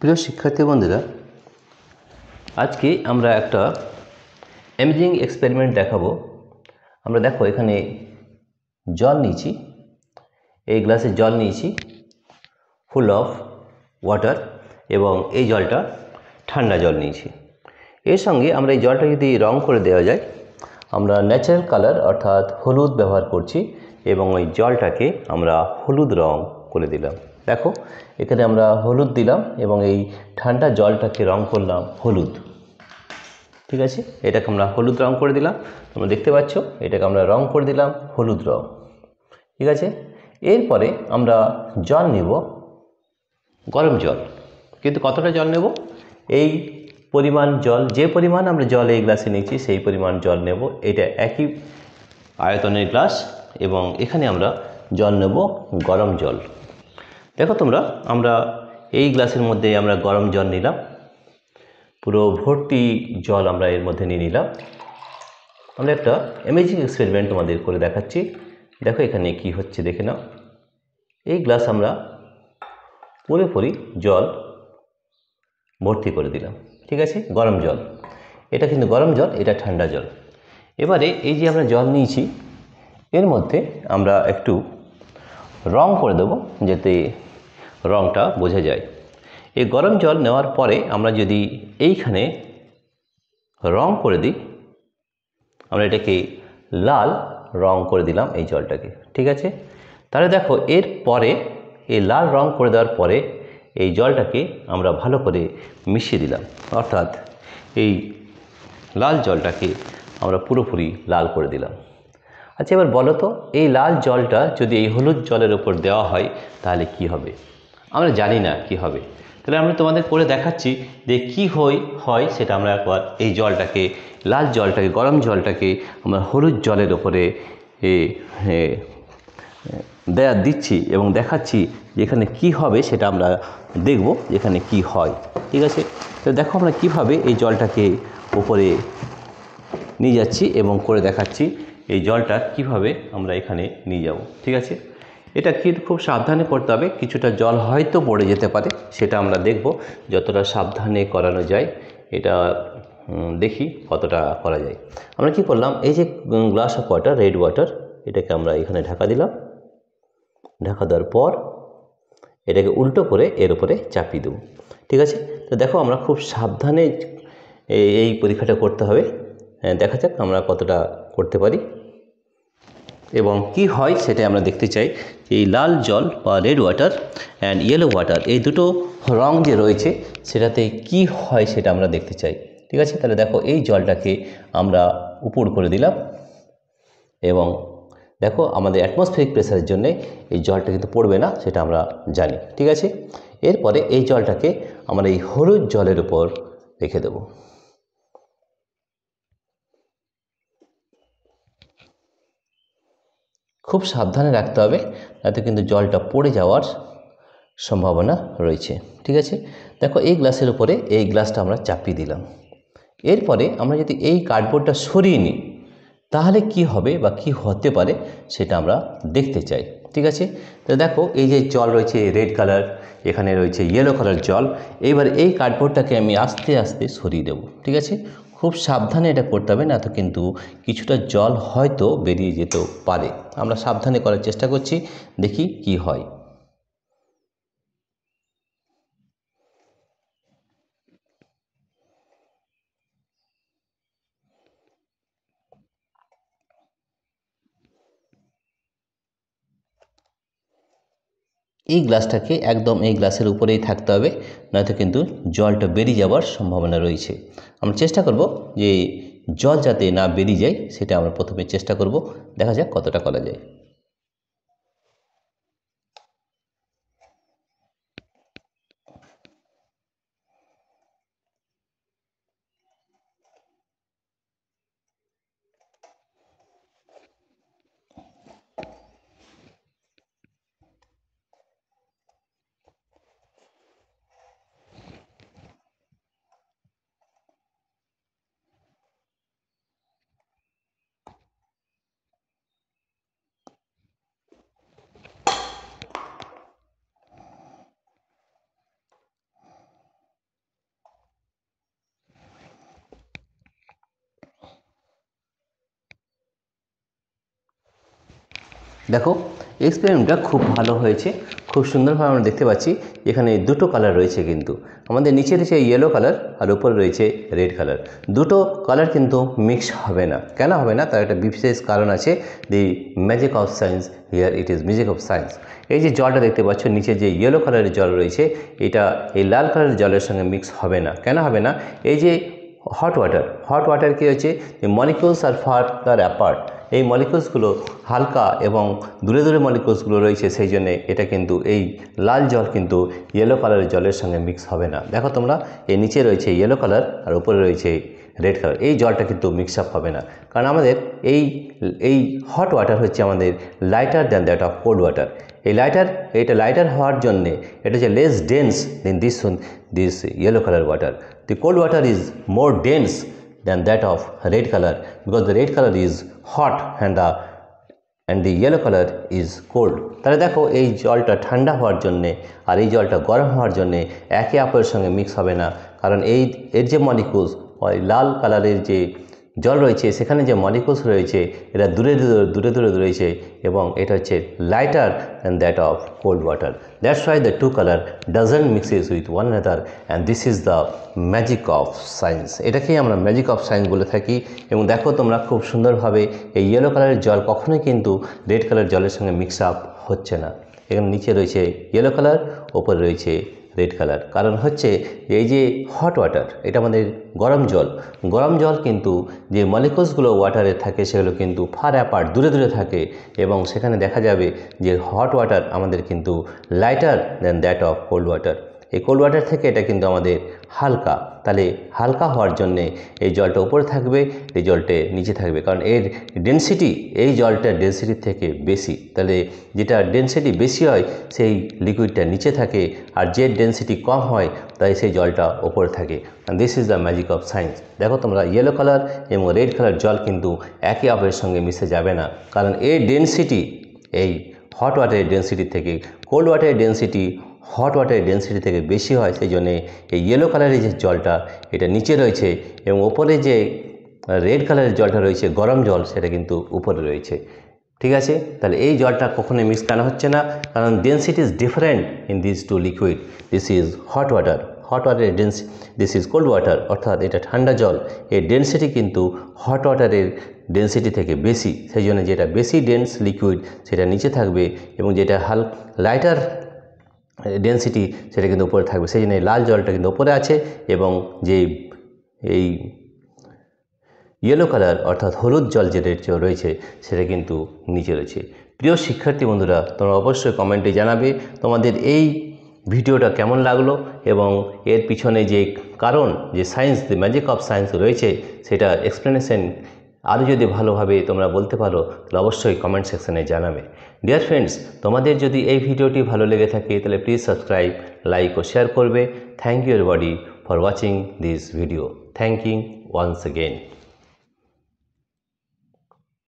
প্রিয় শিক্ষার্থী বন্ধুরা আজকে আমরা একটা অ্যামেজিং এক্সপেরিমেন্ট দেখাবো আমরা দেখো এখানে জল নিয়েছি এই গ্লাসে জল নিয়েছি ফুল অফ ওয়াটার এবং এই জলটা ঠান্ডা জল নিয়েছি এর সঙ্গে আমরা এই জলটা যদি রং করে দেওয়া যায় আমরা ন্যাচারাল কালার অর্থাৎ হলুদ ব্যবহার করছি এবং ওই জলটাকে আমরা হলুদ রং করে দিলাম দেখো এখানে আমরা হলুদ দিলাম এবং এই ঠান্ডা জলটাকে রং করলাম হলুদ ঠিক আছে এটাকে আমরা হলুদ রং করে দিলাম তোমরা দেখতে পাচ্ছ এটাকে আমরা রং করে দিলাম হলুদ রং ঠিক আছে এরপরে আমরা জল নেব গরম জল কিন্তু কতটা জল নেব এই পরিমাণ জল যে পরিমাণ আমরা জল এই গ্লাসে নিয়েছি সেই পরিমাণ জল নেব এটা একই আয়তনের গ্লাস এবং এখানে আমরা জল নেব গরম জল দেখো তোমরা আমরা এই গ্লাসের মধ্যে আমরা গরম জল নিলাম পুরো ভর্তি জল আমরা এর মধ্যে নিয়ে নিলাম আমরা একটা অ্যামেজিং এক্সপেরিমেন্ট তোমাদের করে দেখাচ্ছি দেখো এখানে কি হচ্ছে দেখে নাও এই গ্লাস আমরা পুরোপুরি জল ভর্তি করে দিলাম ঠিক আছে গরম জল এটা কিন্তু গরম জল এটা ঠান্ডা জল এবারে এই যে আমরা জল নিয়েছি এর মধ্যে আমরা একটু রং করে দেবো যাতে রঙটা বোঝা যায় এই গরম জল নেওয়ার পরে আমরা যদি এইখানে রং করে দিই আমরা এটাকে লাল রং করে দিলাম এই জলটাকে ঠিক আছে তাহলে দেখো এর পরে এই লাল রং করে দেওয়ার পরে এই জলটাকে আমরা ভালো করে মিশিয়ে দিলাম অর্থাৎ এই লাল জলটাকে আমরা পুরোপুরি লাল করে দিলাম আচ্ছা এবার বলো তো এই লাল জলটা যদি এই হলুদ জলের ওপর দেওয়া হয় তাহলে কি হবে আমরা জানি না কি হবে তাহলে আমরা তোমাদের করে দেখাচ্ছি যে কি হয় হয় সেটা আমরা একবার এই জলটাকে লাল জলটাকে গরম জলটাকে আমরা হলুদ জলের ওপরে দেয়া দিচ্ছি এবং দেখাচ্ছি যে এখানে কি হবে সেটা আমরা দেখব এখানে কি হয় ঠিক আছে তো দেখো আমরা কিভাবে এই জলটাকে ওপরে নিয়ে যাচ্ছি এবং করে দেখাচ্ছি এই জলটা কিভাবে আমরা এখানে নিয়ে যাব ঠিক আছে এটা কিন্তু খুব সাবধানে করতে হবে কিছুটা জল হয়তো পড়ে যেতে পারে সেটা আমরা দেখব যতটা সাবধানে করানো যায় এটা দেখি কতটা করা যায় আমরা কি করলাম এই যে glass of water red water এটাকে আমরা এখানে ঢাকা দিলাম ঢাকা দেওয়ার পর এটাকে উল্টো করে এর উপরে চাপিয়ে দেবো ঠিক আছে তো দেখো আমরা খুব সাবধানে এই পরীক্ষাটা করতে হবে হ্যাঁ, দেখা যাক আমরা কতটা করতে পারি এবং কি হয় সেটাই আমরা দেখতে চাই এই লাল জল বা red water and yellow water এই দুটো রং যে রয়েছে সেটাতে কি হয় সেটা আমরা দেখতে চাই ঠিক আছে তাহলে দেখো এই জলটাকে আমরা উপর করে দিলাম এবং দেখো আমাদের অ্যাটমসফিয়ারিক প্রেশারের জন্য এই জলটা কিন্তু পড়বে না সেটা আমরা জানি ঠিক আছে এরপরে এই জলটাকে আমরা এই হলুদ জলের উপর রেখে দেবো খুব সাবধানে রাখতে হবে তাতে কিন্তু জলটা পড়ে যাওয়ার সম্ভাবনা রয়েছে ঠিক আছে দেখো এই গ্লাসের উপরে এই গ্লাসটা আমরা চাপিয়ে দিলাম এরপরে আমরা যদি এই কার্ডবোর্ডটা সরিয়ে নিই তাহলে কি হবে বা কি হতে পারে সেটা আমরা দেখতে চাই ঠিক আছে তো দেখো এই যে জল রয়েছে রেড কালার এখানে রয়েছে ইয়েলো কালার জল এবার এই কার্ডবোর্ডটাকে আমি আস্তে আস্তে সরিয়ে দেবো ঠিক আছে খুব সাবধানে এটা করতে হবে না তো কিন্তু কিছুটা জল হয়তো বেরিয়ে যেতেও পারে আমরা সাবধানে করার চেষ্টা করছি দেখি কি হয় এই গ্লাসটাকে একদম এই গ্লাসের উপরেই থাকতে হবে নয়তো কিন্তু জলটা বেরিয়ে যাওয়ার সম্ভাবনা রয়েছে আমরা চেষ্টা করব যে জল যাতে না বেরিয়ে যায় সেটা আমরা প্রথমে চেষ্টা করব দেখা যাক কতটা করা যায় দেখো এক্সপেরিমেন্টটা খুব ভালো হয়েছে খুব সুন্দরভাবে আমরা দেখতে পাচ্ছি এখানে দুটো কালার রয়েছে কিন্তু আমাদের নিচে রয়েছে ইয়েলো কালার আর উপরে রয়েছে রেড কালার দুটো কালার কিন্তু মিক্স হবে না কেন হবে না তার একটা বিশেষ কারণ আছে the magic of science here it is music of science এই যে জলটা দেখতে পাচ্ছ নিচে যে ইয়েলো কালারের জল রয়েছে এটা এই লাল কালারের জলের সঙ্গে মিক্স হবে না কেন হবে না এই যে হট ওয়াটার হট ওয়াটার কী হচ্ছে molecules are farther apart এই মলিকুলসগুলো হালকা এবং দূরে দূরে মলিকুলসগুলো রয়েছে সেই জন্যে এটা কিন্তু এই লাল জল কিন্তু ইয়েলো কালারের জলের সঙ্গে মিক্স হবে না দেখো তোমরা এই নিচে রয়েছে ইয়েলো কালার আর উপরে রয়েছে রেড কালার এই জলটা কিন্তু মিক্স আপ হবে না কারণ আমাদের এই এই হট ওয়াটার হচ্ছে আমাদের lighter than that of cold water এই লাইটার এটা লাইটার হওয়ার জন্যে এটা হচ্ছে less dense than this this yellow colour water the cold water is more dense than that of red color because the red color is hot and the and the yellow colour is cold তাহলে দেখো এই জলটা ঠান্ডা হওয়ার জন্যে আর এই জলটা গরম হওয়ার জন্যে একে অপরের সঙ্গে মিক্স হবে না কারণ এই এর যে মলিকুলস লাল কালারের যে জল রয়েছে সেখানে যে মলিকুলস রয়েছে এরা দূরে দূরে দূরে দূরে রয়েছে এবং এটা হচ্ছে lighter and that of cold water that's why the two colour doesn't mixes with one another and this is the magic of science এটাকেই আমরা ম্যাজিক অফ সায়েন্স বলে থাকি এবং দেখো তোমরা খুব সুন্দরভাবে এই ইয়েলো কালারের জল কখনোই কিন্তু রেড কালার জলের সঙ্গে মিক্স আপ হচ্ছে না এখানে নিচে রয়েছে ইয়েলো কালার ওপরে রয়েছে রেড কালার কারণ হচ্ছে এই যে হট ওয়াটার এটা আমাদের গরম জল গরম জল কিন্তু যে মলিকলসগুলো ওয়াটারে থাকে সেগুলো কিন্তু ফার অ্যাপার্ট দূরে দূরে থাকে এবং সেখানে দেখা যাবে যে হট ওয়াটার আমাদের কিন্তু lighter than that of cold water এই কোল্ড ওয়াটার থেকে এটা কিন্তু আমাদের হালকা তাহলে হালকা হওয়ার জন্যে এই জলটা উপরে থাকবে এই জলটা নিচে থাকবে কারণ এর ডেন্সিটি এই জলটার ডেন্সিটির থেকে বেশি তাহলে যেটা ডেন্সিটি বেশি হয় সেই লিকুইডটা নিচে থাকে আর যে ডেন্সিটি কম হয় তাই সেই জলটা ওপরে থাকে this is the magic of science দেখো তোমরা ইয়েলো কালার এবং রেড কালার জল কিন্তু একে অপরের সঙ্গে মিশে যাবে না কারণ এই ডেন্সিটি এই হট ওয়াটারের ডেন্সিটি থেকে কোল্ড ওয়াটারের ডেন্সিটি হট ওয়াটারের ডেন্সিটি থেকে বেশি হয় সেই জন্যে এই ইয়েলো কালারের যে জলটা এটা নিচে রয়েছে এবং ওপরে যে রেড কালারের জলটা রয়েছে গরম জল সেটা কিন্তু উপরে রয়েছে ঠিক আছে তাহলে এই জলটা কখনোই মিক্স কেন হচ্ছে না কারণ density is different in this two liquid this is hot water hot ওয়াটারের dense this is cold water অর্থাৎ এটা ঠান্ডা জল এর ডেন্সিটি কিন্তু হট ওয়াটারের ডেন্সিটি থেকে বেশি সেই জন্য যেটা বেশি ডেন্স লিকুইড সেটা নিচে থাকবে এবং যেটা হাল লাইটার ডেন্সিটি সেটা কিন্তু উপরে থাকবে সেই জন্য লাল জলটা কিন্তু উপরে আছে এবং যে এই ইয়েলো কালার অর্থাৎ হলুদ জল যেটা রয়েছে সেটা কিন্তু নিচে রয়েছে প্রিয় শিক্ষার্থী বন্ধুরা তোমরা অবশ্যই কমেন্টে জানাবে তোমাদের এই ভিডিওটা কেমন লাগলো এবং এর পিছনে যে কারণ যে science the magic of science রয়েছে সেটা এক্সপ্লেনেশন আরও যদি ভালোভাবে তোমরা বলতে পারো তাহলে অবশ্যই কমেন্ট সেকশানে জানাবে ডিয়ার ফ্রেন্ডস তোমাদের যদি এই ভিডিওটি ভালো লেগে থাকে তাহলে প্লিজ সাবস্ক্রাইব লাইক ও শেয়ার করবে thank you everybody for watching this video you once again